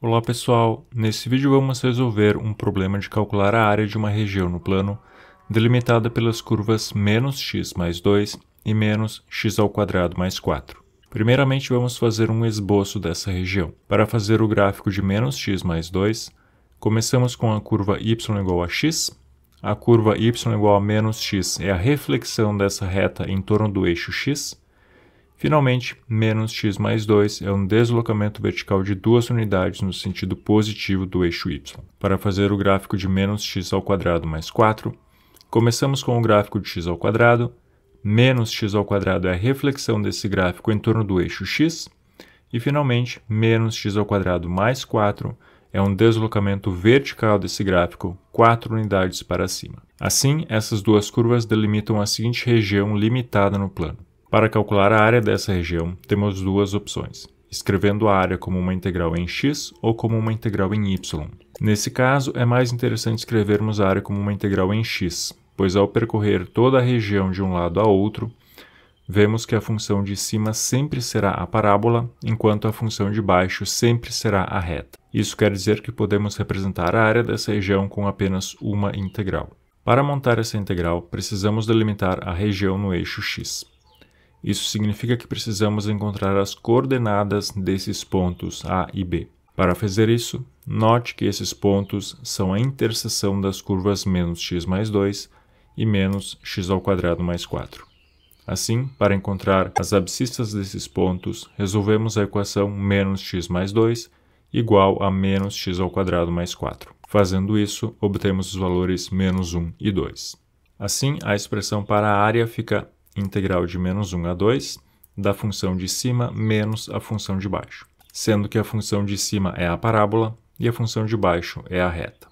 Olá pessoal, nesse vídeo vamos resolver um problema de calcular a área de uma região no plano delimitada pelas curvas menos x mais 2 e menos x ao quadrado mais 4. Primeiramente vamos fazer um esboço dessa região. Para fazer o gráfico de menos x mais 2, começamos com a curva y igual a x. A curva y igual a menos x é a reflexão dessa reta em torno do eixo x, Finalmente, menos x mais 2 é um deslocamento vertical de duas unidades no sentido positivo do eixo y. Para fazer o gráfico de menos x ao quadrado mais 4, começamos com o gráfico de x ao quadrado, menos x ao quadrado é a reflexão desse gráfico em torno do eixo x, e finalmente, menos x ao quadrado mais 4 é um deslocamento vertical desse gráfico 4 unidades para cima. Assim, essas duas curvas delimitam a seguinte região limitada no plano. Para calcular a área dessa região, temos duas opções, escrevendo a área como uma integral em x ou como uma integral em y. Nesse caso, é mais interessante escrevermos a área como uma integral em x, pois ao percorrer toda a região de um lado a outro, vemos que a função de cima sempre será a parábola, enquanto a função de baixo sempre será a reta. Isso quer dizer que podemos representar a área dessa região com apenas uma integral. Para montar essa integral, precisamos delimitar a região no eixo x. Isso significa que precisamos encontrar as coordenadas desses pontos A e B. Para fazer isso, note que esses pontos são a interseção das curvas menos x mais 2 e menos x ao quadrado mais 4. Assim, para encontrar as abscissas desses pontos, resolvemos a equação menos x mais 2 igual a menos x ao quadrado mais 4. Fazendo isso, obtemos os valores menos 1 e 2. Assim, a expressão para a área fica integral de menos 1 a 2 da função de cima menos a função de baixo, sendo que a função de cima é a parábola e a função de baixo é a reta.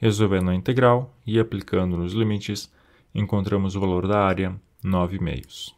Resolvendo a integral e aplicando nos limites, encontramos o valor da área, 9 meios.